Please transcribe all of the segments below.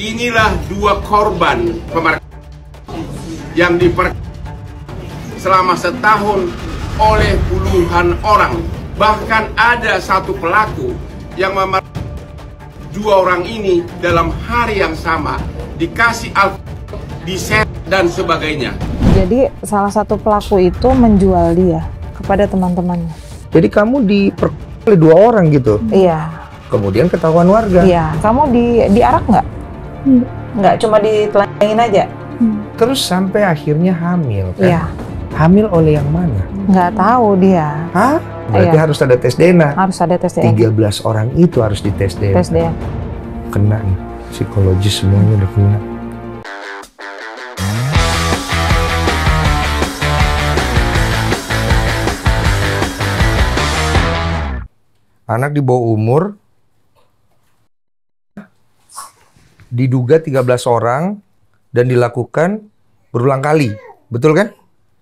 Inilah dua korban pemerkosaan yang diperkosa selama setahun oleh puluhan orang. Bahkan ada satu pelaku yang memerkosa dua orang ini dalam hari yang sama dikasih alkohol, di set dan sebagainya. Jadi salah satu pelaku itu menjual dia kepada teman-temannya. Jadi kamu diperkosa oleh dua orang gitu? Iya. Kemudian ketahuan warga? Iya. Kamu di diarak nggak? hmm. nggak cuma ditelanjangin aja hmm. terus sampai akhirnya hamil kan ya. hamil oleh yang mana nggak tahu dia Hah? berarti iya. harus ada tes DNA harus ada tes DNA 13 orang itu harus dites DNA tes DNA kena nih psikologis semuanya udah kena anak di bawah umur diduga 13 orang dan dilakukan berulang kali. Betul kan?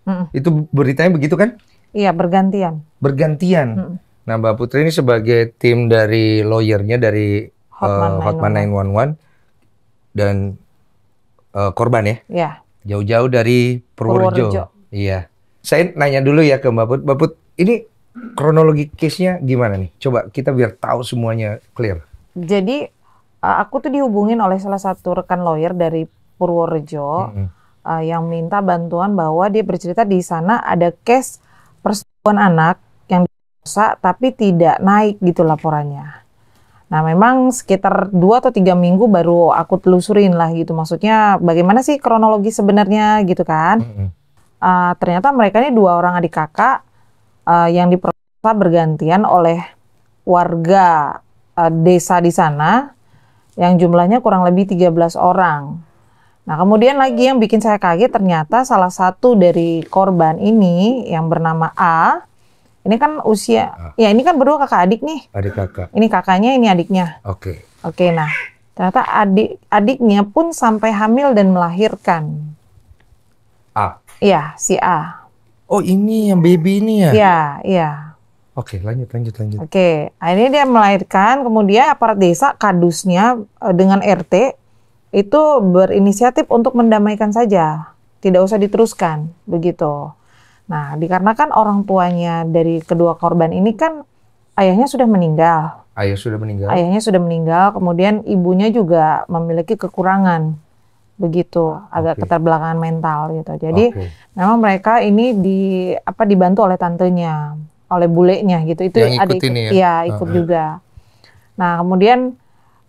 Mm. Itu beritanya begitu kan? Iya, bergantian. Bergantian. Mm. Nah, Mbak Putri ini sebagai tim dari lawyernya dari eh, Hotman, uh, Hotman 911 dan uh, korban ya? Iya. Jauh-jauh dari Purworejo. Iya. Saya nanya dulu ya ke Mbak Put. Mbak Put, ini kronologi case-nya gimana nih? Coba kita biar tahu semuanya clear. Jadi aku tuh dihubungin oleh salah satu rekan lawyer dari Purworejo hmm. uh, yang minta bantuan bahwa dia bercerita di sana ada case persetubuhan anak yang dosa tapi tidak naik gitu laporannya. Nah memang sekitar dua atau tiga minggu baru aku telusurin lah gitu maksudnya bagaimana sih kronologi sebenarnya gitu kan. Hmm. Uh, ternyata mereka ini dua orang adik kakak uh, yang diperkosa bergantian oleh warga uh, desa di sana yang jumlahnya kurang lebih 13 orang. Nah, kemudian lagi yang bikin saya kaget ternyata salah satu dari korban ini yang bernama A. Ini kan usia A. ya ini kan berdua kakak adik nih. Adik kakak. Ini kakaknya, ini adiknya. Oke. Okay. Oke, okay, nah ternyata adik adiknya pun sampai hamil dan melahirkan. A. Iya, si A. Oh, ini yang baby ini ya? Iya, iya. Oke, lanjut, lanjut, lanjut. Oke, nah, ini dia melahirkan. Kemudian aparat desa kadusnya eh, dengan RT itu berinisiatif untuk mendamaikan saja, tidak usah diteruskan, begitu. Nah, dikarenakan orang tuanya dari kedua korban ini kan ayahnya sudah meninggal. Ayah sudah meninggal. Ayahnya sudah meninggal. Kemudian ibunya juga memiliki kekurangan, begitu, agak okay. keterbelakangan mental gitu. Jadi okay. memang mereka ini di apa dibantu oleh tantenya oleh bulenya gitu. Itu yang ada ya? iya, ikut, ya? ya ikut uh -huh. juga. Nah, kemudian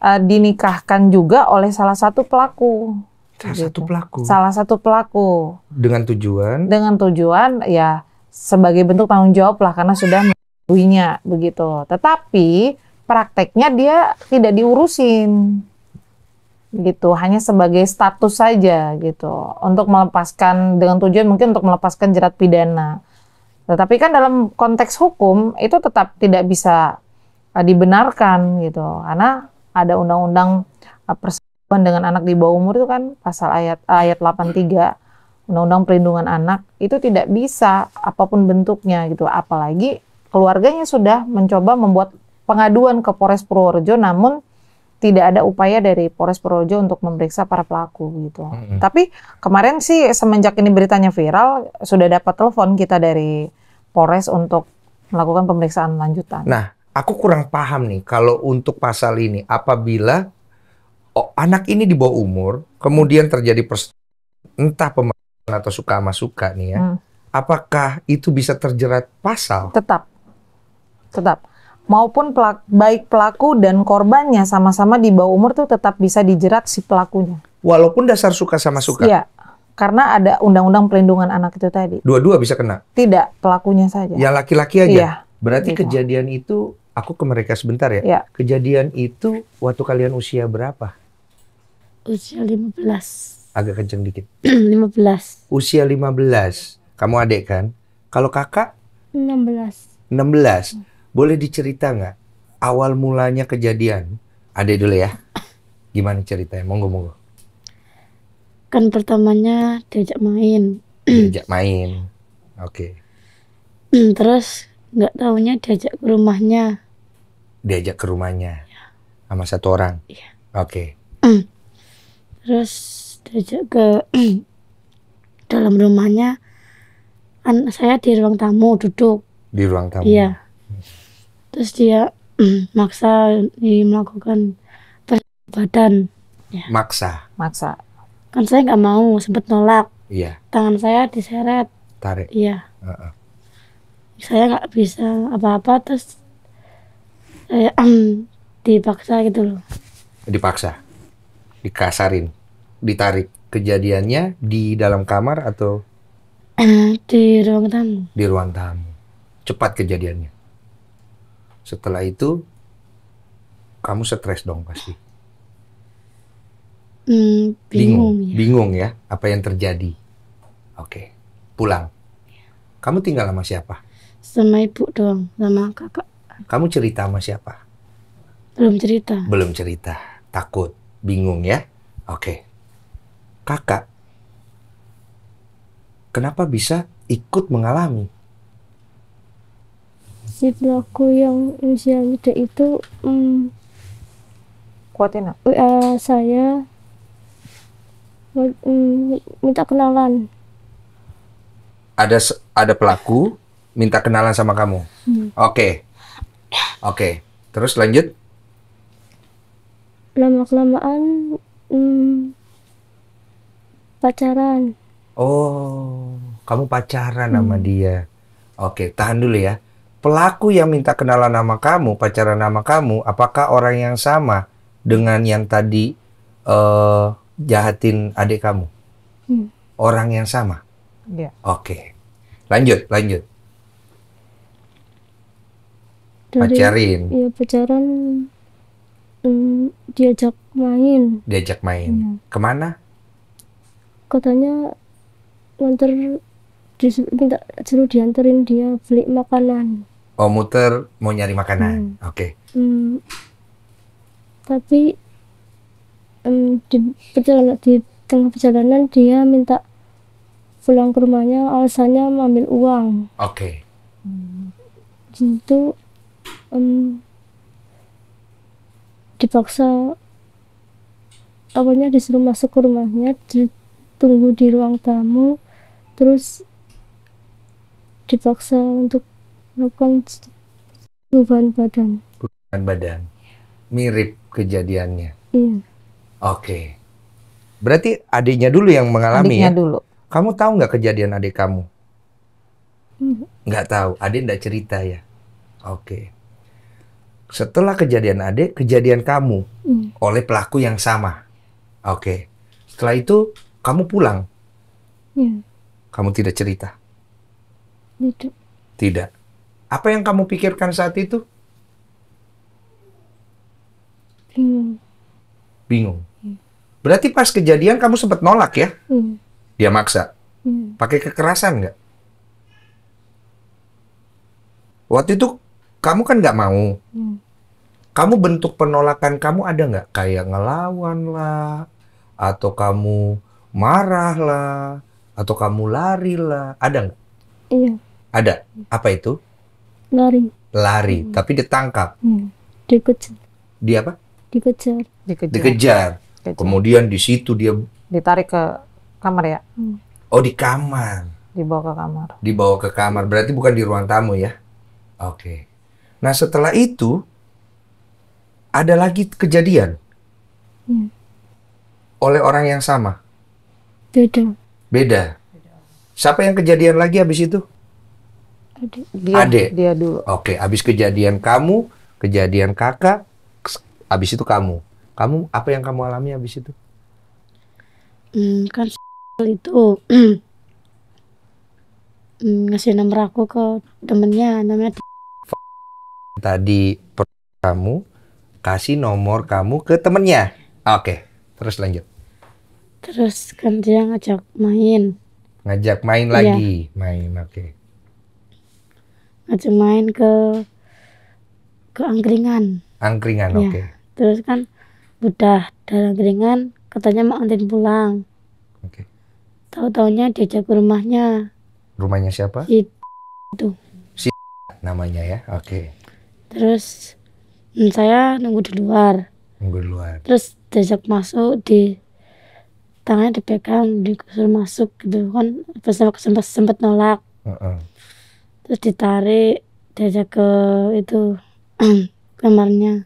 uh, dinikahkan juga oleh salah satu pelaku. Salah gitu. satu pelaku. Salah satu pelaku. Dengan tujuan? Dengan tujuan ya sebagai bentuk tanggung jawab lah karena sudah mengetahuinya begitu. Tetapi prakteknya dia tidak diurusin gitu hanya sebagai status saja gitu untuk melepaskan dengan tujuan mungkin untuk melepaskan jerat pidana tetapi nah, kan dalam konteks hukum itu tetap tidak bisa eh, dibenarkan gitu. Karena ada undang-undang eh, persetubuhan dengan anak di bawah umur itu kan pasal ayat ayat 83 Undang-Undang Perlindungan Anak itu tidak bisa apapun bentuknya gitu. Apalagi keluarganya sudah mencoba membuat pengaduan ke Polres Purworejo namun tidak ada upaya dari Polres Purworejo untuk memeriksa para pelaku gitu. Mm -hmm. Tapi kemarin sih semenjak ini beritanya viral sudah dapat telepon kita dari Polres untuk melakukan pemeriksaan lanjutan. Nah, aku kurang paham nih kalau untuk pasal ini apabila oh, anak ini di bawah umur kemudian terjadi pers entah pemerkosaan atau suka sama suka nih ya. Mm. Apakah itu bisa terjerat pasal? Tetap. Tetap maupun pelak, baik pelaku dan korbannya sama-sama di bawah umur tuh tetap bisa dijerat si pelakunya. Walaupun dasar suka sama suka. Iya. Karena ada undang-undang perlindungan anak itu tadi. Dua-dua bisa kena. Tidak, pelakunya saja. Ya laki-laki aja. Iya. Berarti gitu. kejadian itu aku ke mereka sebentar ya. ya. Kejadian itu waktu kalian usia berapa? Usia 15. Agak kenceng dikit. 15. Usia 15. Kamu adik kan? Kalau kakak? 16. 16. Boleh dicerita nggak awal mulanya kejadian? Ada dulu ya. Gimana ceritanya? Monggo monggo. Kan pertamanya diajak main. diajak main. Oke. Okay. Hmm, terus nggak taunya diajak ke rumahnya. Diajak ke rumahnya. Ya. Sama satu orang. Iya. Oke. Okay. Hmm. Terus diajak ke dalam rumahnya kan saya di ruang tamu duduk di ruang tamu iya terus dia mm, maksa nih, melakukan ya. maksa maksa kan saya nggak mau sempat nolak iya tangan saya diseret tarik iya uh -uh. saya nggak bisa apa-apa terus saya eh, um, dipaksa gitu loh dipaksa dikasarin ditarik kejadiannya di dalam kamar atau di ruang tamu di ruang tamu cepat kejadiannya setelah itu kamu stres dong pasti. Hmm, bingung, bingung, ya. bingung ya apa yang terjadi. Oke, pulang. Iya. Kamu tinggal sama siapa? Sama ibu doang, sama kakak. Kamu cerita sama siapa? Belum cerita. Belum cerita, takut, bingung ya. Oke, kakak, kenapa bisa ikut mengalami? si pelaku yang usia muda itu um, enak uh, saya um, minta kenalan ada ada pelaku minta kenalan sama kamu oke hmm. oke okay. okay. terus lanjut lama kelamaan um, hmm, pacaran oh kamu pacaran hmm. sama dia oke okay, tahan dulu ya pelaku yang minta kenalan nama kamu, pacaran nama kamu, apakah orang yang sama dengan yang tadi uh, jahatin adik kamu? Hmm. Orang yang sama. Ya. Oke, lanjut, lanjut. Dari, pacarin. Iya pacaran. Um, diajak main. Diajak main. Ya. Kemana? Katanya nganter minta suruh dianterin dia beli makanan. Oh muter mau nyari makanan. Hmm. Oke. Okay. Hmm. Tapi um, di perjalanan di tengah perjalanan dia minta pulang ke rumahnya alasannya mengambil uang. Oke. Okay. Hmm. Itu um, dipaksa awalnya disuruh masuk ke rumahnya ditunggu di ruang tamu terus dipaksa untuk melakukan perubahan badan. Perubahan badan. Mirip kejadiannya. Iya. Oke. Berarti adiknya dulu yang mengalami adiknya ya? dulu. Kamu tahu nggak kejadian adik kamu? Nggak tahu. Adik nggak cerita ya? Oke. Setelah kejadian adik, kejadian kamu hmm. oleh pelaku yang sama. Oke. Setelah itu kamu pulang. Iya. Kamu tidak cerita. Tidak. Tidak. Apa yang kamu pikirkan saat itu? Bingung. Bingung. Iya. Berarti pas kejadian kamu sempat nolak ya? Hmm. Dia maksa. Hmm. Pakai kekerasan nggak? Waktu itu kamu kan nggak mau. Hmm. Kamu bentuk penolakan kamu ada nggak? Kayak ngelawan lah, atau kamu marah lah, atau kamu lari lah. Ada nggak? Iya. Ada. Apa itu? lari lari hmm. tapi ditangkap hmm. dikejar di apa dikejar dikejar, dikejar. kemudian di situ dia ditarik ke kamar ya hmm. oh di kamar dibawa ke kamar dibawa ke kamar berarti bukan di ruang tamu ya oke okay. nah setelah itu ada lagi kejadian hmm. oleh orang yang sama beda beda siapa yang kejadian lagi habis itu dia, Ade. Dia dulu. Oke, okay. abis kejadian kamu, kejadian kakak, habis itu kamu. Kamu apa yang kamu alami habis itu? Hmm, kan itu hmm, ngasih nomor aku ke temennya namanya tadi kamu kasih nomor kamu ke temennya. Oke, okay. terus lanjut. Terus kan dia ngajak main. Ngajak main lagi, ya. main oke. Okay ngajak main ke ke angkringan angkringan ya. oke okay. terus kan udah dari angkringan katanya mau antin pulang oke okay. tahu taunya diajak ke rumahnya rumahnya siapa si itu si namanya ya oke okay. terus hmm, saya nunggu di luar nunggu di luar terus diajak masuk di tangannya dipegang disuruh masuk gitu kan sempat sempat, sempat nolak uh -uh terus ditarik diajak ke itu kamarnya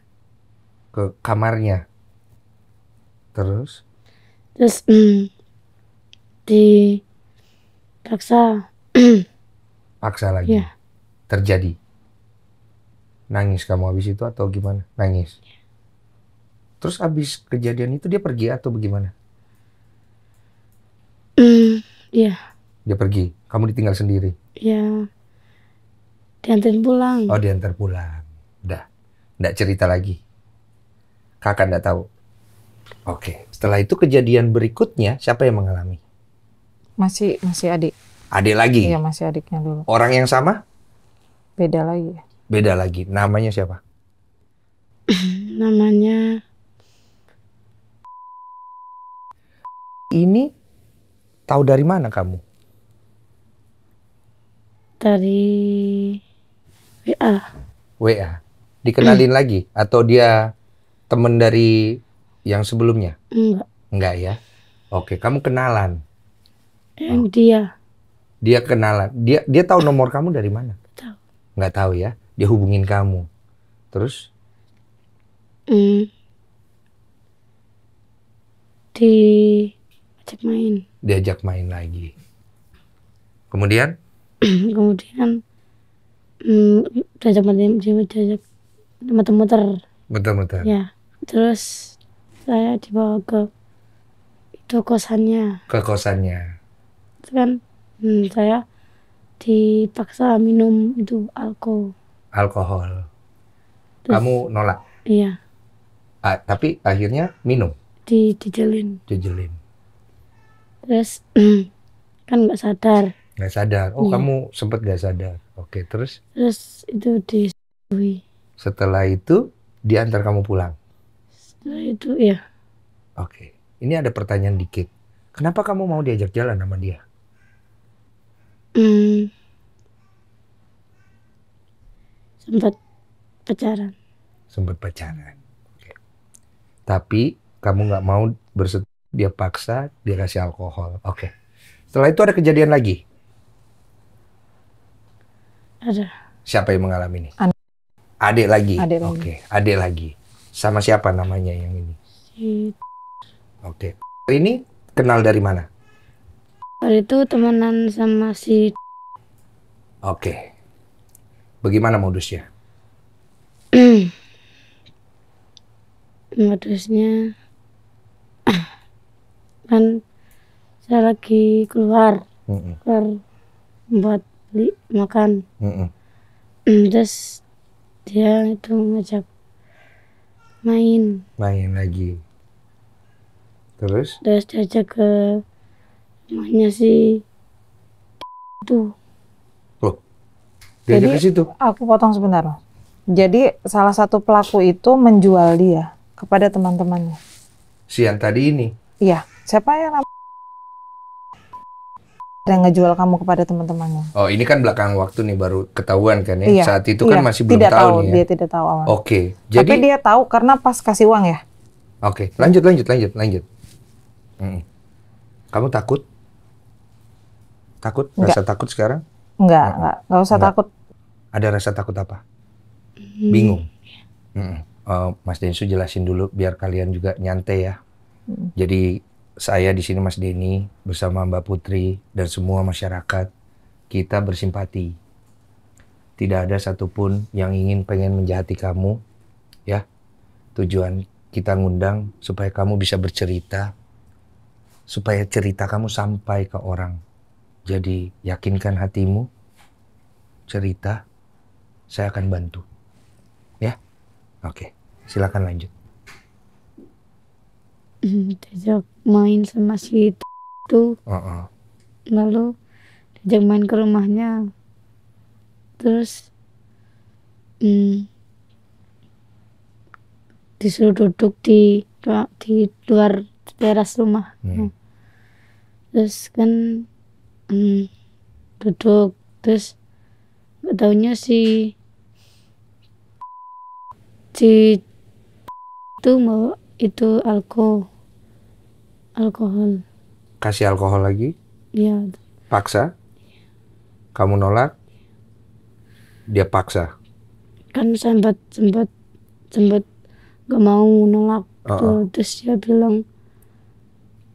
ke kamarnya terus terus mm, paksa, paksa lagi ya. terjadi nangis kamu habis itu atau gimana nangis ya. terus habis kejadian itu dia pergi atau bagaimana Iya. Mm, dia pergi. Kamu ditinggal sendiri. Iya. Diantar pulang. Oh, diantar pulang. Udah. Nggak cerita lagi. Kakak nggak tahu. Oke. Setelah itu kejadian berikutnya siapa yang mengalami? Masih masih adik. Adik lagi? Iya, masih adiknya dulu. Orang yang sama? Beda lagi. Beda lagi. Namanya siapa? Namanya ini tahu dari mana kamu? Dari WA. WA. Dikenalin hmm. lagi atau dia temen dari yang sebelumnya? Enggak. Enggak ya. Oke, kamu kenalan. Yang eh, oh. dia. Dia kenalan. Dia dia tahu nomor kamu dari mana? Tahu. Enggak tahu ya. Dia hubungin kamu. Terus? Mm. Di ajak main. Diajak main lagi. Kemudian? Kemudian Hmm, diajak diajak muter-muter. Muter-muter. Ya. Terus saya dibawa ke itu kosannya. Ke kosannya. Itu kan hmm, saya dipaksa minum itu alkohol. Alkohol. Terus, Kamu nolak? Iya. A, tapi akhirnya minum. Di dijelin. Dijelin. Terus kan nggak sadar. Nggak sadar. Oh, iya. kamu sempet nggak sadar. Oke, terus? Terus itu di. Setelah itu diantar kamu pulang? Setelah itu ya. Oke, ini ada pertanyaan dikit. Kenapa kamu mau diajak jalan sama dia? Hmm. Sempat pacaran. Sempat pacaran. Oke. Tapi kamu nggak mau bersetuju dia paksa dia kasih alkohol. Oke. Setelah itu ada kejadian lagi. Ada. Siapa yang mengalami ini? Anak. Adik lagi. Adik lagi. Oke, okay. adik lagi. Sama siapa namanya yang ini? Si... Oke. Okay. Ini kenal dari mana? Waktu itu temenan sama si. Oke. Okay. Bagaimana modusnya? modusnya kan saya lagi keluar, mm -mm. keluar buat beli makan mm -mm. terus dia itu ngajak main main lagi terus terus diajak ke rumahnya si itu? loh diajak ke situ aku potong sebentar mas jadi salah satu pelaku itu menjual dia kepada teman-temannya si yang tadi ini iya siapa yang namanya yang ngejual kamu kepada teman-temannya. Oh, ini kan belakang waktu nih baru ketahuan kan ya. Iya, Saat itu kan iya, masih belum tidak tahu, tahu nih ya. Dia tidak tahu awal. Oke. Okay, jadi Tapi dia tahu karena pas kasih uang ya. Oke, okay, lanjut lanjut lanjut lanjut. Hmm. Kamu takut? Takut? Enggak. Rasa takut sekarang? Enggak, hmm. enggak. Enggak usah enggak. takut. Ada rasa takut apa? Hmm. Bingung. Hmm. Uh, Mas Densu jelasin dulu biar kalian juga nyantai ya. Hmm. Jadi saya di sini Mas Denny bersama Mbak Putri dan semua masyarakat kita bersimpati. Tidak ada satupun yang ingin pengen menjahati kamu, ya. Tujuan kita ngundang supaya kamu bisa bercerita, supaya cerita kamu sampai ke orang. Jadi yakinkan hatimu, cerita, saya akan bantu, ya. Oke, silakan lanjut diajak main sama si itu -uh. lalu diajak main ke rumahnya terus hmm, disuruh duduk di di luar teras rumah Hmm. terus kan hmm, duduk terus nggak taunya si si itu mau itu alkohol Alkohol. Kasih alkohol lagi? Iya. Paksa? Kamu nolak? Dia paksa. Kan sempat sempat sempat gak mau nolak gitu. oh, oh. terus dia bilang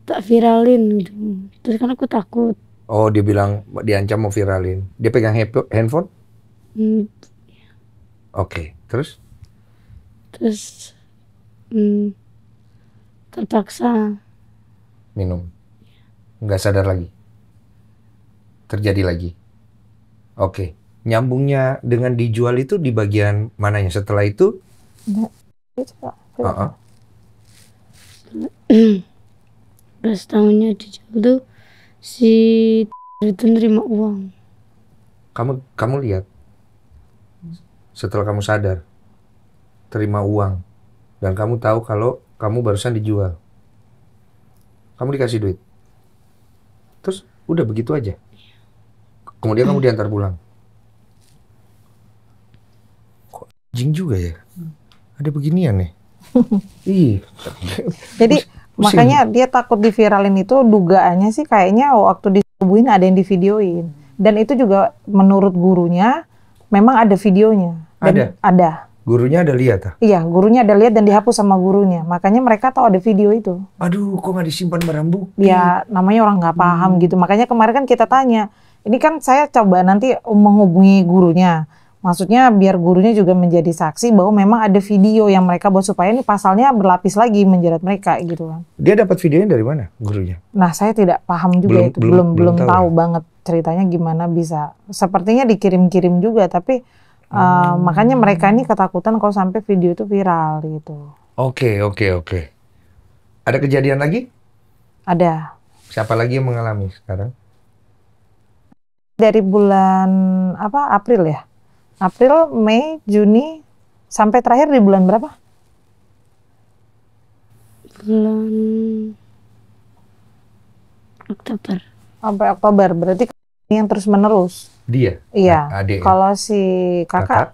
tak viralin gitu. Terus kan aku takut. Oh dia bilang diancam mau viralin. Dia pegang handphone? Hmm. Oke, okay. terus? Terus hmm, terpaksa minum. Nggak sadar lagi. Terjadi lagi. Oke. Nyambungnya dengan dijual itu di bagian mananya? Setelah itu? Nggak. Uh -uh. Terus tahunnya dijual tuh si itu nerima uang. Kamu kamu lihat setelah kamu sadar terima uang dan kamu tahu kalau kamu barusan dijual kamu dikasih duit terus udah begitu aja kemudian kamu diantar pulang kok jing juga ya hmm. ada beginian nih Ih. Jadi makanya dia takut diviralin itu dugaannya sih kayaknya waktu disubuhin ada yang divideoin. Dan itu juga menurut gurunya memang ada videonya. ada. Ada. Gurunya ada lihat ah? Iya, gurunya ada lihat dan dihapus sama gurunya. Makanya mereka tahu ada video itu. Aduh, kok nggak disimpan barang bukti? Ya, namanya orang nggak paham hmm. gitu. Makanya kemarin kan kita tanya, ini kan saya coba nanti menghubungi gurunya. Maksudnya biar gurunya juga menjadi saksi bahwa memang ada video yang mereka buat supaya ini pasalnya berlapis lagi menjerat mereka gitu kan. Dia dapat videonya dari mana gurunya? Nah saya tidak paham juga belum, itu belum belum, belum tahu, tahu ya? banget ceritanya gimana bisa. Sepertinya dikirim-kirim juga tapi Eh, makanya mereka ini ketakutan kalau sampai video itu viral gitu. Oke, okay, oke, okay, oke. Okay. Ada kejadian lagi? Ada. Siapa lagi yang mengalami sekarang? Dari bulan apa? April ya. April, Mei, Juni sampai terakhir di bulan berapa? Bulan Oktober. Sampai Oktober. Berarti yang terus menerus. Dia. Iya. Adik. Ya? Kalau si kakak, kakak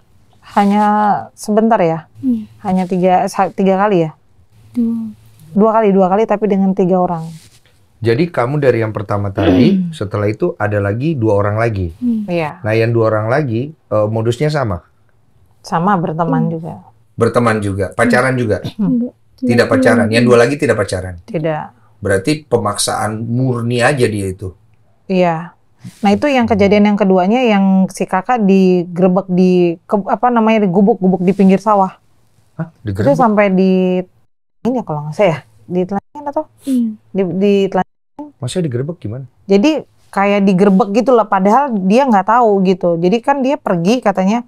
hanya sebentar ya, hmm. hanya tiga tiga kali ya. Dua. Dua kali dua kali tapi dengan tiga orang. Jadi kamu dari yang pertama tadi, hmm. setelah itu ada lagi dua orang lagi. Hmm. Iya. Hmm. Nah yang dua orang lagi uh, modusnya sama. Sama berteman hmm. juga. Berteman juga, pacaran hmm. juga. Hmm. Tidak pacaran. Yang dua lagi tidak pacaran. Tidak. Berarti pemaksaan murni aja dia itu. Iya. Nah itu yang kejadian yang keduanya yang si kakak digerebek di ke, apa namanya digubuk-gubuk di pinggir sawah. Hah? Digerebek? Itu sampai di ini ya kalau nggak saya telanjang atau hmm. di, di telanjang. Maksudnya digerebek gimana? Jadi kayak digerebek gitu lah padahal dia nggak tahu gitu. Jadi kan dia pergi katanya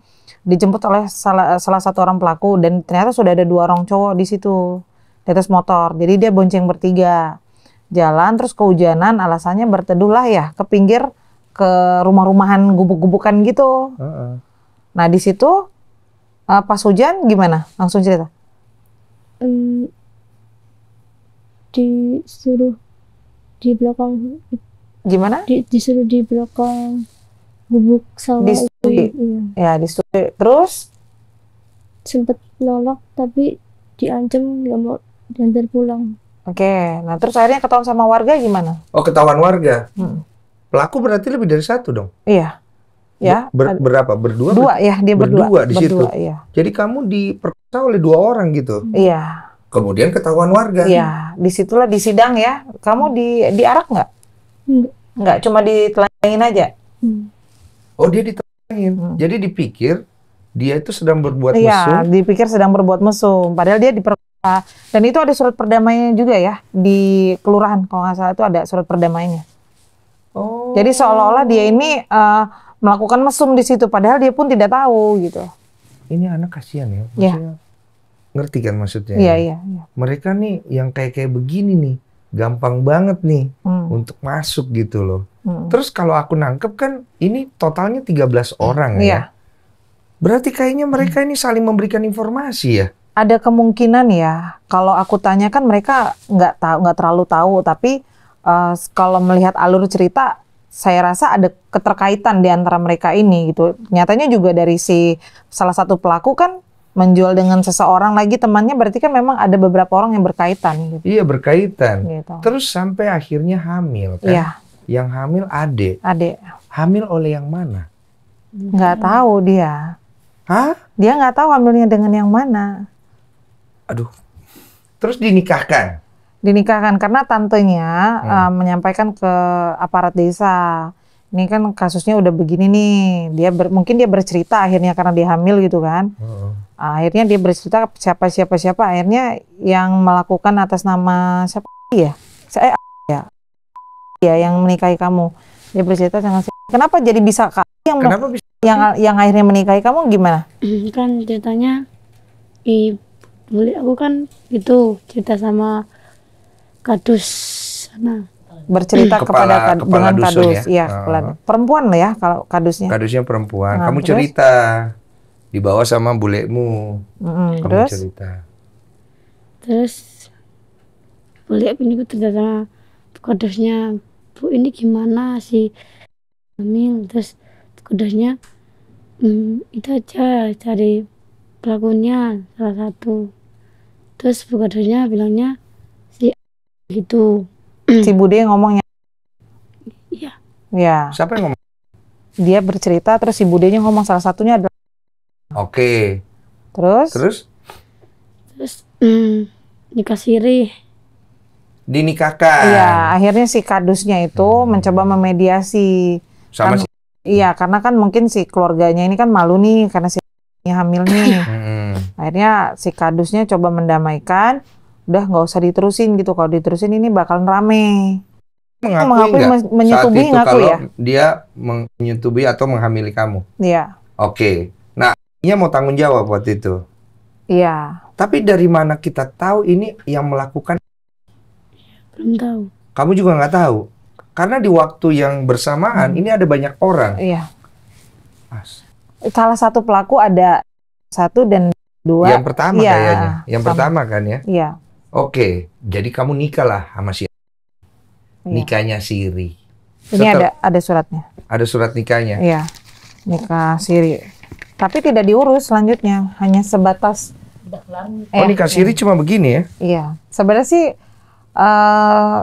dijemput oleh salah, salah satu orang pelaku dan ternyata sudah ada dua orang cowok di situ di atas motor. Jadi dia bonceng bertiga jalan terus kehujanan alasannya berteduhlah ya ke pinggir ke rumah-rumahan gubuk-gubukan gitu. Uh -uh. Nah di situ uh, pas hujan gimana? Langsung cerita. Um, disuruh di belakang. Gimana? Di, disuruh di belakang gubuk sawah. Di studi. Iya. Ya di studi. Terus? Sempet nolak tapi diancam nggak mau diantar pulang. Oke, nah terus akhirnya ketahuan sama warga gimana? Oh ketahuan warga. Hmm. Pelaku berarti lebih dari satu dong? Iya. Ya. Ber, berapa? Berdua? Dua ya, dia berdua. Berdua di berdua, Iya. Jadi kamu diperkosa oleh dua orang gitu? Iya. Kemudian ketahuan warga. Iya, disitulah disidang ya. Kamu di diarak nggak? Nggak. Nggak, cuma ditelanjangin aja. Hmm. Oh dia ditelanjangin. Hmm. Jadi dipikir dia itu sedang berbuat iya, mesum. Iya, dipikir sedang berbuat mesum. Padahal dia diperkosa apa. Dan itu ada surat perdamaiannya juga ya di kelurahan kalau nggak salah itu ada surat perdamaiannya. Oh. Jadi seolah-olah dia ini uh, melakukan mesum di situ padahal dia pun tidak tahu gitu. Ini anak kasihan ya. ya. Maksudnya yeah. ngerti kan maksudnya? Iya, yeah, iya, yeah, Mereka nih yang kayak kayak begini nih gampang banget nih hmm. untuk masuk gitu loh. Hmm. Terus kalau aku nangkep kan ini totalnya 13 orang hmm. ya. Berarti kayaknya mereka ini saling memberikan informasi ya ada kemungkinan ya kalau aku tanya kan mereka nggak tahu nggak terlalu tahu tapi uh, kalau melihat alur cerita saya rasa ada keterkaitan di antara mereka ini gitu. Nyatanya juga dari si salah satu pelaku kan menjual dengan seseorang lagi temannya berarti kan memang ada beberapa orang yang berkaitan gitu. Iya, berkaitan. Gitu. Terus sampai akhirnya hamil kan. Iya. Yang hamil Ade. Ade. Hamil oleh yang mana? Nggak tahu dia. Hah? Dia nggak tahu hamilnya dengan yang mana. Aduh. Terus dinikahkan? Dinikahkan karena tantenya hmm. uh, menyampaikan ke aparat desa. Ini kan kasusnya udah begini nih. Dia ber, mungkin dia bercerita akhirnya karena dia hamil gitu kan. Hmm. Akhirnya dia bercerita siapa siapa siapa. Akhirnya yang melakukan atas nama siapa iya. eh, ya? Saya ya. Ya yang menikahi kamu. Dia bercerita sama siapa? Kenapa jadi bisa kak? Yang Yang yang akhirnya menikahi kamu gimana? Kan ceritanya ibu boleh aku kan itu cerita sama kadus sana bercerita kepada kad, kepala dengan dusun, kadus ya, ya uh, perempuan lah ya kalau kadusnya kadusnya perempuan nah, kamu terus? cerita dibawa sama bulekmu mm-hmm, kamu terus? cerita terus boleh ini cerita sama kadusnya bu ini gimana sih hamil terus kadusnya hmm, itu aja cari pelakunya salah satu terus bukadernya bilangnya si gitu si Bude ngomongnya iya iya siapa yang ngomong dia bercerita terus si yang ngomong salah satunya adalah oke okay. terus terus terus mm, nikah siri dinikahkan iya akhirnya si kadusnya itu hmm. mencoba memediasi sama kan, si iya karena kan mungkin si keluarganya ini kan malu nih karena si ini hamil nih. Akhirnya si kadusnya coba mendamaikan, udah nggak usah diterusin gitu. Kalau diterusin ini bakal rame. Mengakui, mengakui menyetubuhi saat itu kalau ya? dia menyetubuhi atau menghamili kamu? Iya. Oke. Nah, ini mau tanggung jawab buat itu. Iya. Tapi dari mana kita tahu ini yang melakukan? Belum tahu. Kamu juga nggak tahu. Karena di waktu yang bersamaan hmm. ini ada banyak orang. Iya salah satu pelaku ada satu dan dua. Yang pertama ya, kayaknya. Yang sama. pertama kan ya. Iya. Oke, jadi kamu nikah lah sama si ya. nikahnya Siri. Ini ada ada suratnya. Ada surat nikahnya. Iya, nikah Siri. Tapi tidak diurus selanjutnya, hanya sebatas. Oh, eh, nikah Siri eh. iya. cuma begini ya? Iya, sebenarnya sih uh,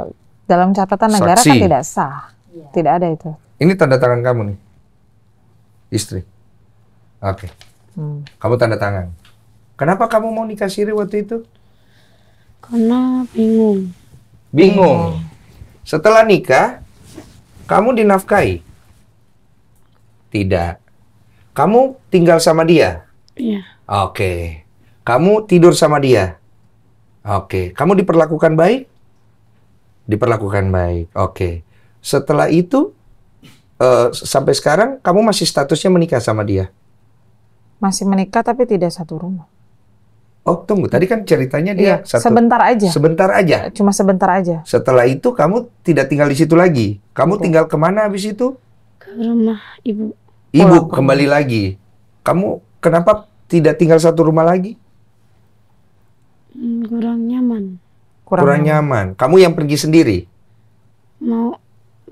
dalam catatan negara kan Saksi. kan tidak sah, iya. tidak ada itu. Ini tanda tangan kamu nih, istri. Oke. Okay. Hmm. Kamu tanda tangan. Kenapa kamu mau nikah siri waktu itu? Karena bingung. Bingung. Hmm. Setelah nikah, kamu dinafkahi? Tidak. Kamu tinggal sama dia? Iya. Oke. Okay. Kamu tidur sama dia? Oke. Okay. Kamu diperlakukan baik? Diperlakukan baik. Oke. Okay. Setelah itu, uh, sampai sekarang kamu masih statusnya menikah sama dia? Masih menikah tapi tidak satu rumah. Oh, tunggu. Tadi kan ceritanya dia iya, satu, sebentar aja. Sebentar aja. Eh, cuma sebentar aja. Setelah itu kamu tidak tinggal di situ lagi. Kamu Oke. tinggal kemana habis itu? Ke rumah ibu. Ibu Pulang. kembali lagi. Kamu kenapa tidak tinggal satu rumah lagi? Hmm, kurang nyaman. Kurang, Kurang nyaman. nyaman. Kamu yang pergi sendiri? Mau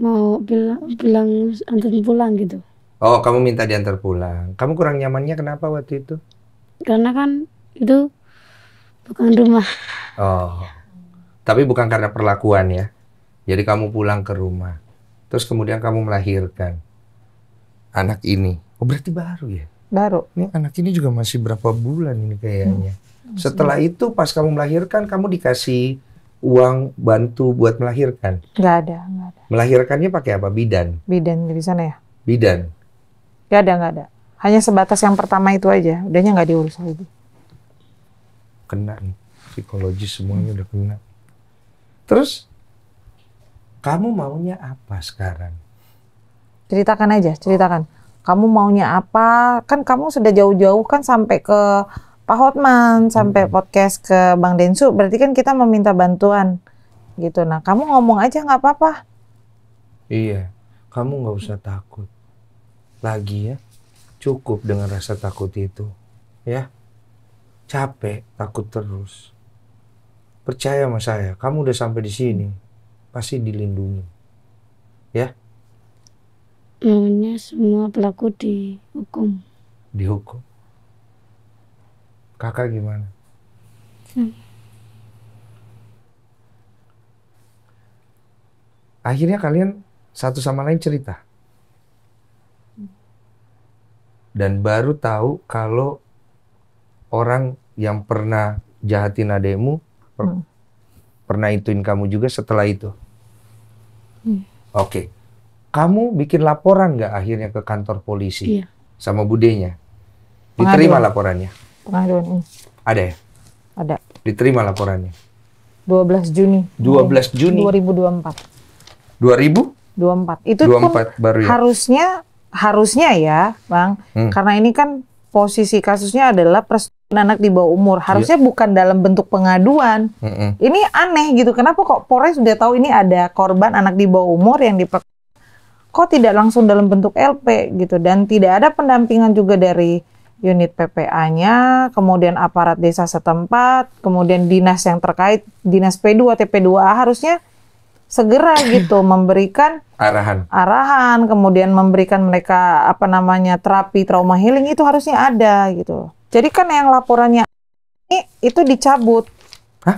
mau bilang bilang antum pulang gitu. Oh, kamu minta diantar pulang. Kamu kurang nyamannya kenapa waktu itu? Karena kan itu bukan rumah. Oh. Tapi bukan karena perlakuan ya. Jadi kamu pulang ke rumah. Terus kemudian kamu melahirkan anak ini. Oh, berarti baru ya? Baru. Ini anak ini juga masih berapa bulan ini kayaknya. Hmm. Setelah itu pas kamu melahirkan kamu dikasih uang bantu buat melahirkan? Gak ada, gak ada. Melahirkannya pakai apa? Bidan? Bidan di sana ya? Bidan. Gak ada, gak ada. Hanya sebatas yang pertama itu aja. Udahnya nggak diurus lagi. Kena nih. Psikologi semuanya udah kena. Terus, kamu maunya apa sekarang? Ceritakan aja, ceritakan. Kamu maunya apa? Kan kamu sudah jauh-jauh kan sampai ke Pak Hotman, sampai hmm. podcast ke Bang Densu. Berarti kan kita meminta bantuan gitu. Nah, kamu ngomong aja nggak apa-apa. Iya, kamu nggak usah takut lagi ya. Cukup dengan rasa takut itu. Ya. Capek, takut terus. Percaya sama saya, kamu udah sampai di sini. Pasti dilindungi. Ya. Maunya semua pelaku dihukum. Dihukum. Kakak gimana? Hmm. Akhirnya kalian satu sama lain cerita. dan baru tahu kalau orang yang pernah jahatin ademu per hmm. pernah ituin kamu juga setelah itu. Hmm. Oke. Okay. Kamu bikin laporan nggak akhirnya ke kantor polisi iya. sama budenya? Diterima Pengaduan. laporannya? Pengaduan. Hmm. Ada ya? Ada. Diterima laporannya? 12 Juni. 12 Juni 2024. 2000? 24. Itu 24 pun baru ya? harusnya harusnya ya, Bang, hmm. karena ini kan posisi kasusnya adalah persetubuhan anak di bawah umur. Harusnya yeah. bukan dalam bentuk pengaduan. Mm -mm. Ini aneh gitu. Kenapa kok Polres sudah tahu ini ada korban anak di bawah umur yang di kok tidak langsung dalam bentuk LP gitu dan tidak ada pendampingan juga dari unit PPA-nya, kemudian aparat desa setempat, kemudian dinas yang terkait, dinas P2 TP2A harusnya segera gitu memberikan arahan arahan kemudian memberikan mereka apa namanya terapi trauma healing itu harusnya ada gitu jadi kan yang laporannya ini itu dicabut Hah?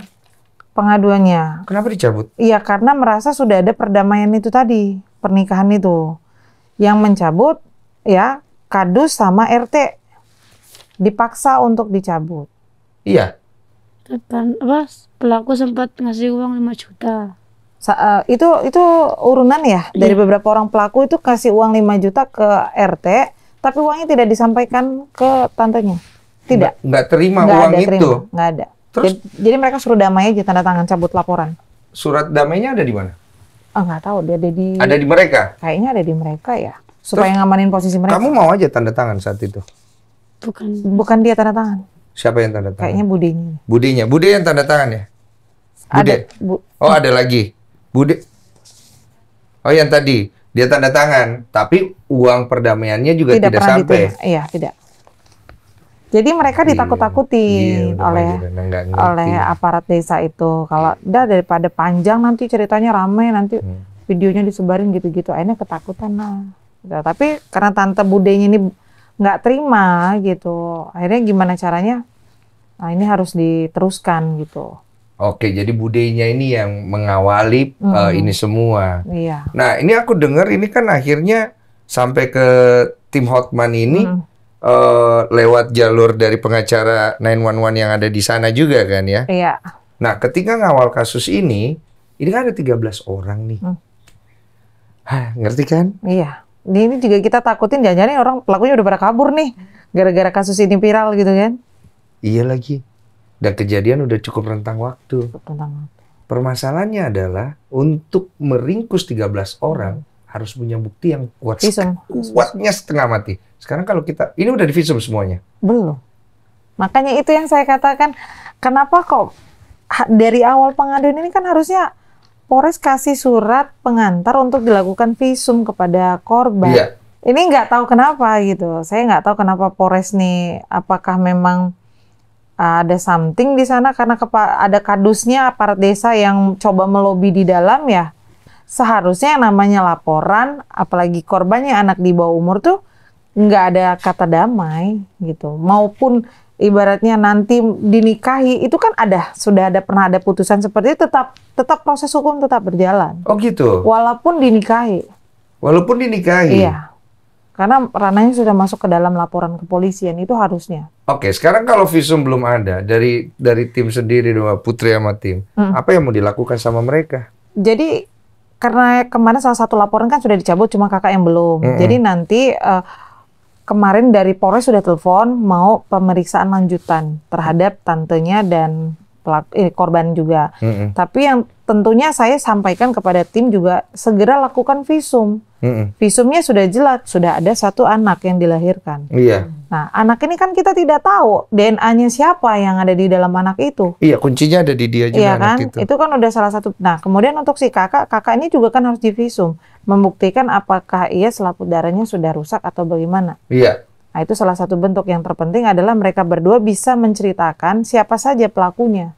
pengaduannya kenapa dicabut iya karena merasa sudah ada perdamaian itu tadi pernikahan itu yang mencabut ya kadus sama rt dipaksa untuk dicabut iya Tetan, apa pelaku sempat ngasih uang 5 juta Sa uh, itu itu urunan ya iya. dari beberapa orang pelaku itu kasih uang 5 juta ke RT tapi uangnya tidak disampaikan ke tantenya. Tidak. Nggak terima nggak uang ada, itu. Terima. Nggak ada. Terus jadi, jadi mereka suruh damai aja tanda tangan cabut laporan. Surat damainya ada di mana? Ah oh, nggak tahu dia ada di. Ada di mereka. Kayaknya ada di mereka ya. Supaya Terus, ngamanin posisi mereka. Kamu mau aja tanda tangan saat itu? Bukan. Bukan dia tanda tangan. Siapa yang tanda tangan? Kayaknya Budinya. Budinya. Budi yang tanda tangan ya. Bude. Ada. Bu, oh ada lagi. Budi Oh yang tadi dia tanda tangan, tapi uang perdamaiannya juga tidak, tidak sampai. Diterima. Iya, tidak. Jadi mereka ditakut takuti iya, iya oleh enggak oleh aparat desa itu. Kalau udah daripada panjang nanti ceritanya ramai nanti hmm. videonya disebarin gitu-gitu, akhirnya ketakutan lah. tapi karena tante budenya ini nggak terima gitu, akhirnya gimana caranya? Nah ini harus diteruskan gitu. Oke, jadi budenya ini yang mengawali eh, hmm. uh, ini semua. Iya. Nah, ini aku dengar ini kan akhirnya sampai ke tim Hotman ini hmm. uh, lewat jalur dari pengacara 911 yang ada di sana juga kan ya? Iya. Nah, ketika ngawal kasus ini, ini kan ada 13 orang nih. Hmm. Hah, ngerti kan? Iya. Ini juga kita takutin jangan-jangan orang pelakunya udah pada kabur nih gara-gara kasus ini viral gitu kan? Iya lagi dan kejadian udah cukup rentang waktu. Rentang waktu. Permasalahannya adalah untuk meringkus 13 hmm. orang harus punya bukti yang kuat. Visum. Kuatnya setengah mati. Sekarang kalau kita ini udah divisum semuanya. Belum. Makanya itu yang saya katakan kenapa kok dari awal pengaduan ini kan harusnya Polres kasih surat pengantar untuk dilakukan visum kepada korban. Iya. Ini nggak tahu kenapa gitu. Saya nggak tahu kenapa Polres nih apakah memang Ah, ada something di sana karena ada kadusnya aparat desa yang coba melobi di dalam ya seharusnya yang namanya laporan apalagi korbannya anak di bawah umur tuh nggak ada kata damai gitu maupun ibaratnya nanti dinikahi itu kan ada sudah ada pernah ada putusan seperti itu tetap tetap proses hukum tetap berjalan oh gitu walaupun dinikahi walaupun dinikahi iya karena ranahnya sudah masuk ke dalam laporan kepolisian itu harusnya. Oke, sekarang kalau visum belum ada dari dari tim sendiri dua Putri sama tim, hmm. apa yang mau dilakukan sama mereka? Jadi karena kemarin salah satu laporan kan sudah dicabut cuma kakak yang belum. Hmm. Jadi nanti uh, kemarin dari Polres sudah telepon mau pemeriksaan lanjutan terhadap tantenya dan eh, korban juga. Mm -hmm. Tapi yang tentunya saya sampaikan kepada tim juga segera lakukan visum. Mm -hmm. Visumnya sudah jelas, sudah ada satu anak yang dilahirkan. Iya. Nah, anak ini kan kita tidak tahu DNA-nya siapa yang ada di dalam anak itu. Iya, kuncinya ada di dia juga iya kan? itu. Itu kan udah salah satu. Nah, kemudian untuk si kakak, kakak ini juga kan harus divisum, membuktikan apakah ia selaput darahnya sudah rusak atau bagaimana. Iya. Nah, itu salah satu bentuk yang terpenting adalah mereka berdua bisa menceritakan siapa saja pelakunya.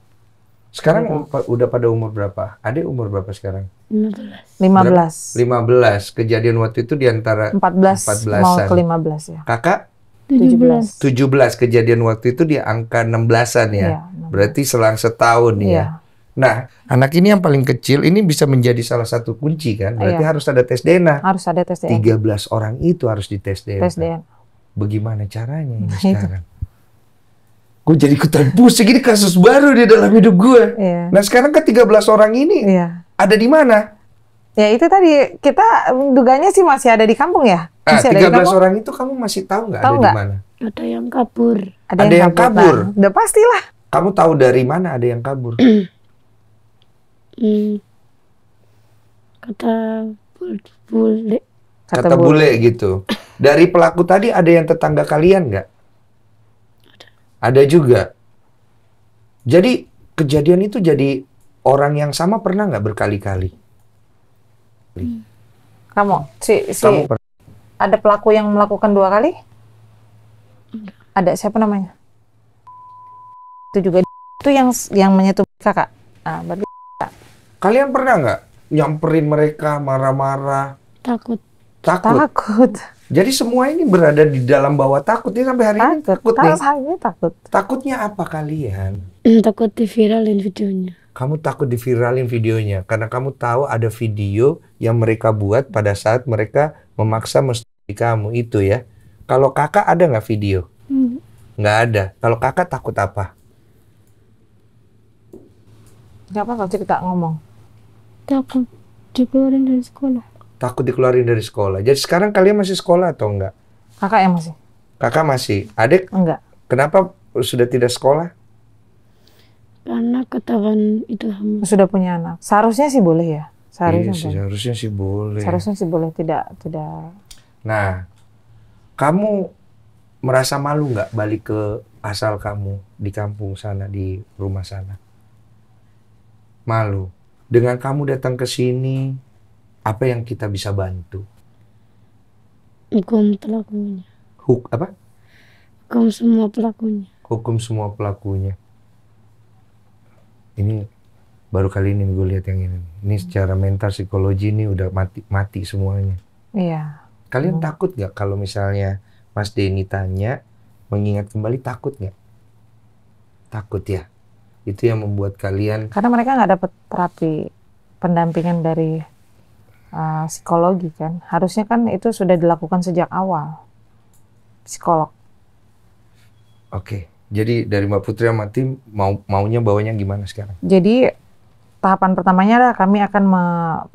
Sekarang gitu. udah pada umur berapa? Adik umur berapa sekarang? 15. 15. belas. Kejadian waktu itu di antara 14, 14 mau ke 15 ya. Kakak? 17. 17 kejadian waktu itu di angka 16-an ya. ya 16. Berarti selang setahun ya. ya. Nah, anak ini yang paling kecil ini bisa menjadi salah satu kunci kan? Berarti iya. harus ada tes DNA. Harus ada tes DNA. 13 orang itu harus dites DNA. Tes DNA. Bagaimana caranya ini nah, sekarang? Gue jadi ikutan pusing. Ini kasus baru di dalam hidup gue. Yeah. Nah sekarang ke kan 13 orang ini yeah. ada di mana? Ya itu tadi kita duganya sih masih ada di kampung ya. Ah, masih ah, 13 kampung? orang itu kamu masih tahu nggak ada di mana? Ada yang kabur. Ada, ada yang, yang kabur. kabur. Nah, udah pastilah. Kamu tahu dari mana ada yang kabur? hmm. Kata bule. Kata, Kata bule gitu. Dari pelaku tadi ada yang tetangga kalian nggak? Ada. ada juga. Jadi kejadian itu jadi orang yang sama pernah nggak berkali-kali? Hmm. Kamu si si Kamu pernah. ada pelaku yang melakukan dua kali? Ada siapa namanya? Itu juga itu yang yang menyetup kakak. Ah, berarti Kalian pernah nggak nyamperin mereka marah-marah? Takut. Takut. Takut. Jadi semua ini berada di dalam bawah takut. Ini sampai hari takut. ini takut nih. Hari ini takut. Takutnya apa kalian? Hmm, takut di viralin videonya. Kamu takut di viralin videonya karena kamu tahu ada video yang mereka buat pada saat mereka memaksa mesti kamu itu ya. Kalau kakak ada nggak video? Hmm. Nggak ada. Kalau kakak takut apa? Nggak apa-apa, kita ngomong. Takut dikeluarin dari sekolah takut dikeluarin dari sekolah. Jadi sekarang kalian masih sekolah atau enggak? Kakak yang masih. Kakak masih. Adik? Enggak. Kenapa sudah tidak sekolah? Karena ketahuan itu sudah punya anak. Seharusnya sih boleh ya. Seharusnya. Iya, sih, seharusnya sih boleh. Seharusnya sih boleh tidak tidak. Nah, kamu merasa malu nggak balik ke asal kamu di kampung sana di rumah sana? Malu. Dengan kamu datang ke sini, apa yang kita bisa bantu? Hukum pelakunya. Huk apa? Hukum semua pelakunya. Hukum semua pelakunya. Ini baru kali ini gue lihat yang ini. Ini secara mental psikologi ini udah mati mati semuanya. Iya. Kalian hmm. takut gak kalau misalnya Mas Denny tanya mengingat kembali takut gak? Takut ya. Itu yang membuat kalian. Karena mereka nggak dapat terapi pendampingan dari Ah, psikologi kan. Harusnya kan itu sudah dilakukan sejak awal. Psikolog. Oke. Jadi dari Mbak Putri sama tim mau maunya bawanya gimana sekarang? Jadi tahapan pertamanya adalah kami akan me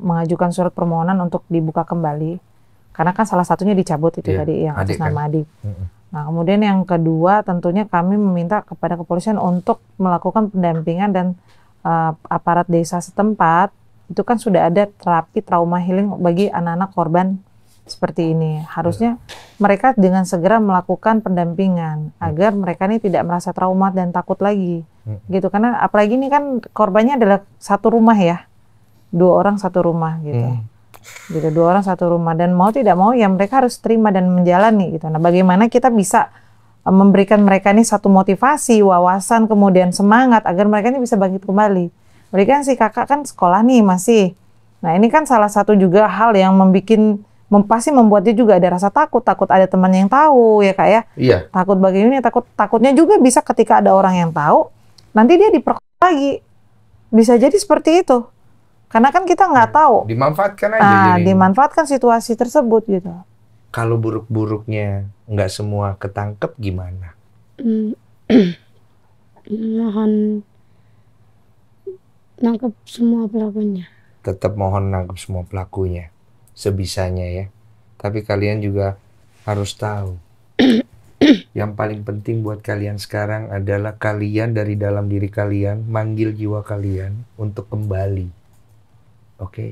mengajukan surat permohonan untuk dibuka kembali. Karena kan salah satunya dicabut itu yeah. tadi yang adik, atas kan? nama kan? adik. Mm -hmm. Nah, kemudian yang kedua tentunya kami meminta kepada kepolisian untuk melakukan pendampingan dan uh, aparat desa setempat itu kan sudah ada terapi trauma healing bagi anak-anak korban seperti ini. Ya. Harusnya mereka dengan segera melakukan pendampingan agar mereka ini tidak merasa trauma dan takut lagi. Hmm. Gitu karena apalagi ini kan korbannya adalah satu rumah ya. Dua orang satu rumah gitu. Hmm. Gitu dua orang satu rumah dan mau tidak mau ya mereka harus terima dan menjalani gitu. Nah, bagaimana kita bisa e, memberikan mereka ini satu motivasi, wawasan, kemudian semangat agar mereka ini bisa bangkit kembali berikan kan si kakak kan sekolah nih masih. Nah ini kan salah satu juga hal yang membuat mem, pasti membuat dia juga ada rasa takut, takut ada teman yang tahu ya kak ya. Iya. Takut bagaimana? Takut takutnya juga bisa ketika ada orang yang tahu, nanti dia diperkosa lagi. Bisa jadi seperti itu. Karena kan kita nggak iya. tahu. Dimanfaatkan aja. Nah, jadi. dimanfaatkan situasi tersebut gitu. Kalau buruk-buruknya nggak semua ketangkep gimana? Hmm. Mohon nangkep semua pelakunya. Tetap mohon nangkep semua pelakunya sebisanya ya. Tapi kalian juga harus tahu yang paling penting buat kalian sekarang adalah kalian dari dalam diri kalian manggil jiwa kalian untuk kembali. Oke. Okay?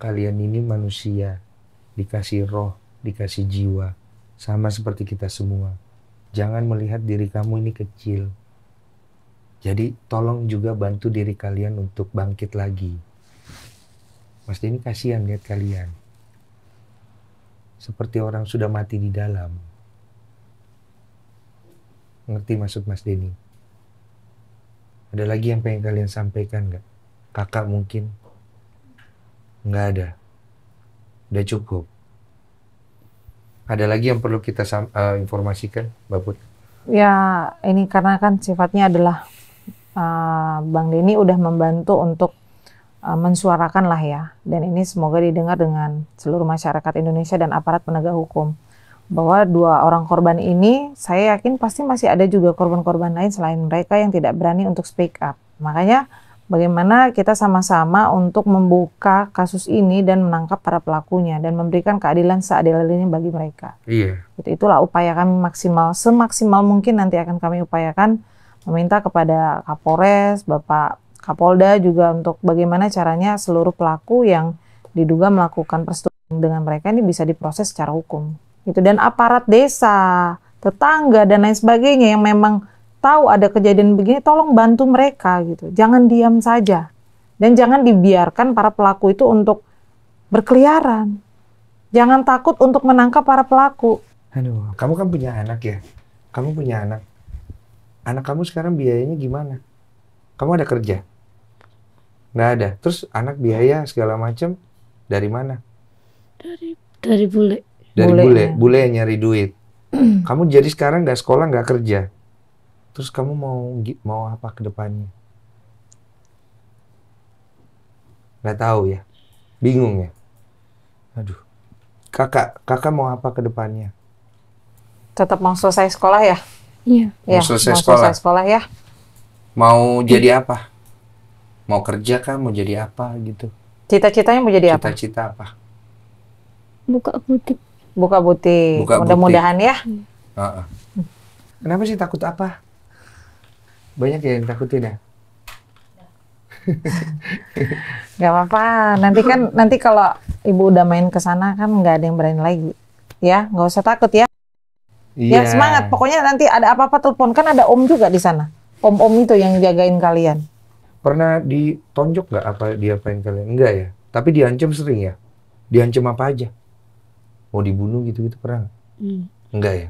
Kalian ini manusia, dikasih roh, dikasih jiwa, sama seperti kita semua. Jangan melihat diri kamu ini kecil. Jadi tolong juga bantu diri kalian untuk bangkit lagi. Mas Denny kasihan lihat kalian. Seperti orang sudah mati di dalam. Ngerti maksud Mas Denny? Ada lagi yang pengen kalian sampaikan nggak? Kakak mungkin? Nggak ada. Udah cukup. Ada lagi yang perlu kita uh, informasikan, Mbak Put? Ya, ini karena kan sifatnya adalah Ah, Bang Denny udah membantu untuk ah, mensuarakan lah ya. Dan ini semoga didengar dengan seluruh masyarakat Indonesia dan aparat penegak hukum. Bahwa dua orang korban ini saya yakin pasti masih ada juga korban-korban lain selain mereka yang tidak berani untuk speak up. Makanya bagaimana kita sama-sama untuk membuka kasus ini dan menangkap para pelakunya dan memberikan keadilan seadil-adilnya bagi mereka. Iya. Itulah upaya kami maksimal semaksimal mungkin nanti akan kami upayakan meminta kepada Kapolres, Bapak Kapolda juga untuk bagaimana caranya seluruh pelaku yang diduga melakukan persetubuhan dengan mereka ini bisa diproses secara hukum. Itu dan aparat desa, tetangga dan lain sebagainya yang memang tahu ada kejadian begini tolong bantu mereka gitu. Jangan diam saja. Dan jangan dibiarkan para pelaku itu untuk berkeliaran. Jangan takut untuk menangkap para pelaku. Aduh, kamu kan punya anak ya? Kamu punya anak anak kamu sekarang biayanya gimana? Kamu ada kerja? Nggak ada. Terus anak biaya segala macam dari mana? Dari dari bule. Dari bule, bule, ya. bule yang nyari duit. kamu jadi sekarang nggak sekolah nggak kerja. Terus kamu mau mau apa ke depannya? Nggak tahu ya. Bingung ya. Aduh. Kakak, kakak mau apa ke depannya? Tetap mau selesai sekolah ya? Iya. Mau iya, selesai mau sekolah. Selesai sekolah ya. Mau jadi iya. apa? Mau kerja kan? Mau jadi apa gitu? Cita-citanya mau jadi Cita -cita apa? Cita-cita apa? Buka butik. Buka butik. Mudah-mudahan ya. Hmm. Uh -uh. Kenapa sih takut apa? Banyak yang takutin ya. gak apa-apa. Nanti kan nanti kalau ibu udah main ke sana kan nggak ada yang berani lagi. Ya, nggak usah takut ya. Yeah. Ya iya. semangat. Pokoknya nanti ada apa-apa telepon. Kan ada om juga di sana. Om-om itu yang jagain kalian. Pernah ditonjok nggak apa diapain kalian? Enggak ya. Tapi diancam sering ya. Diancam apa aja? Mau dibunuh gitu-gitu pernah? Hmm. Enggak ya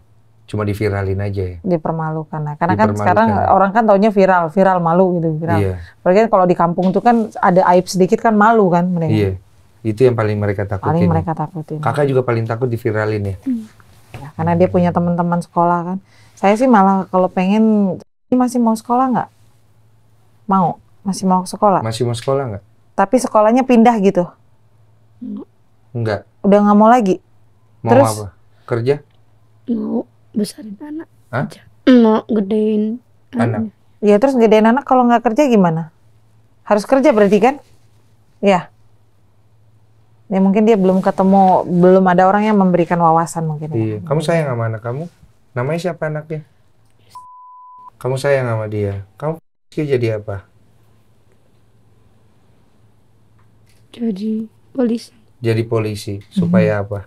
cuma diviralin aja ya. Dipermalukan lah. Karena kan Dipermalukan. kan sekarang ya? orang kan taunya viral, viral malu gitu, viral. Iya. Berarti kan kalau di kampung tuh kan ada aib sedikit kan malu kan mereka. Iya. Itu yang paling mereka takutin. Paling ya. mereka takutin. Kakak juga paling takut diviralin ya. Hmm ya karena dia punya teman-teman sekolah kan saya sih malah kalau pengen ini masih mau sekolah nggak mau masih mau sekolah masih mau sekolah nggak tapi sekolahnya pindah gitu Enggak. udah nggak mau lagi mau terus apa kerja mau besarin anak Hah? mau gedein anak. anak ya terus gedein anak kalau nggak kerja gimana harus kerja berarti kan ya ya mungkin dia belum ketemu, belum ada orang yang memberikan wawasan mungkin. Iya. Ya. Kamu sayang sama anak kamu? Namanya siapa anaknya? Kamu sayang sama dia. Kamu sih jadi apa? Jadi polisi. Jadi polisi supaya mhm. apa?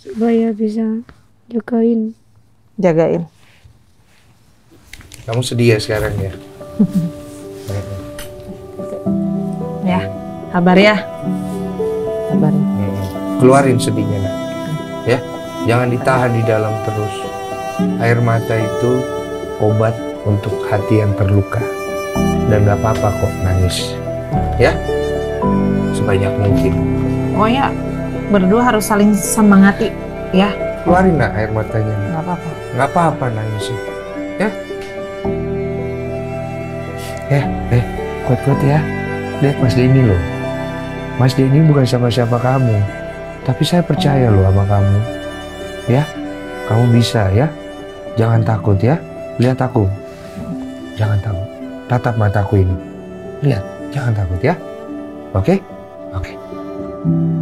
Supaya bisa jagain. Jagain. Kamu sedih ya sekarang ya? Sabar ya. Sabar. Hmm. Keluarin sedihnya nak. Ya. Jangan ditahan di dalam terus. Air mata itu obat untuk hati yang terluka. Dan gak apa-apa kok nangis. Ya. Sebanyak mungkin. Oh ya, berdua harus saling semangati ya. Keluarin nak air matanya. Nggak apa-apa. Nggak apa-apa nangis ya. Ya, eh, kuat-kuat ya. Lihat Mas Denny loh. Mas Denny bukan siapa-siapa kamu, tapi saya percaya loh sama kamu. Ya, kamu bisa ya. Jangan takut ya. Lihat aku. Jangan takut. Tatap mataku ini. Lihat, jangan takut ya. Oke? Okay? Oke. Okay.